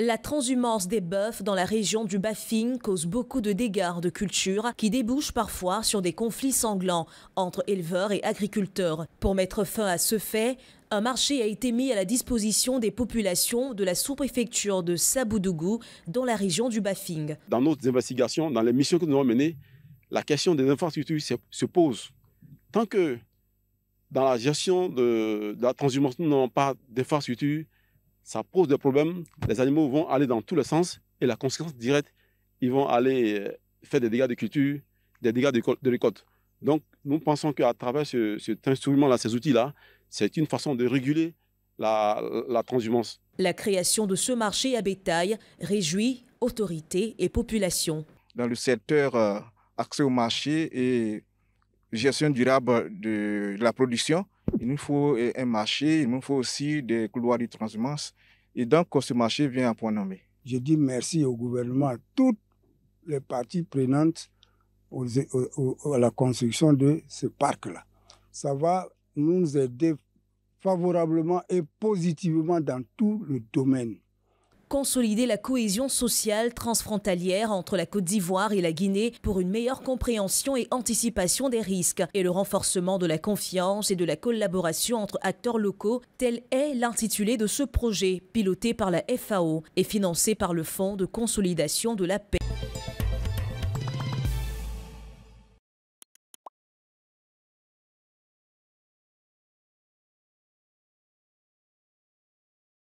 La transhumance des bœufs dans la région du Bafing cause beaucoup de dégâts de culture qui débouchent parfois sur des conflits sanglants entre éleveurs et agriculteurs. Pour mettre fin à ce fait, un marché a été mis à la disposition des populations de la sous-préfecture de Saboudougou dans la région du Baffing. Dans nos investigations, dans les missions que nous avons menées, la question des infrastructures se pose. Tant que dans la gestion de, de la transhumance, nous n'avons pas d'infrastructures, ça pose des problèmes. Les animaux vont aller dans tous les sens et la conséquence directe, ils vont aller euh, faire des dégâts de culture, des dégâts de, de récolte. Donc, nous pensons qu'à travers ce, cet instrument-là, ces outils-là, c'est une façon de réguler la, transhumance. La création de ce marché à bétail réjouit autorités et population. Dans le secteur euh, accès au marché et gestion durable de la production, il nous faut eh, un marché, il nous faut aussi des couloirs de transhumance. Et donc, ce marché vient à point nommé. Je dis merci au gouvernement, à toutes les parties prenantes à la construction de ce parc-là. Ça va nous aider favorablement et positivement dans tout le domaine consolider la cohésion sociale transfrontalière entre la Côte d'Ivoire et la Guinée pour une meilleure compréhension et anticipation des risques et le renforcement de la confiance et de la collaboration entre acteurs locaux, tel est l'intitulé de ce projet piloté par la FAO et financé par le Fonds de consolidation de la paix.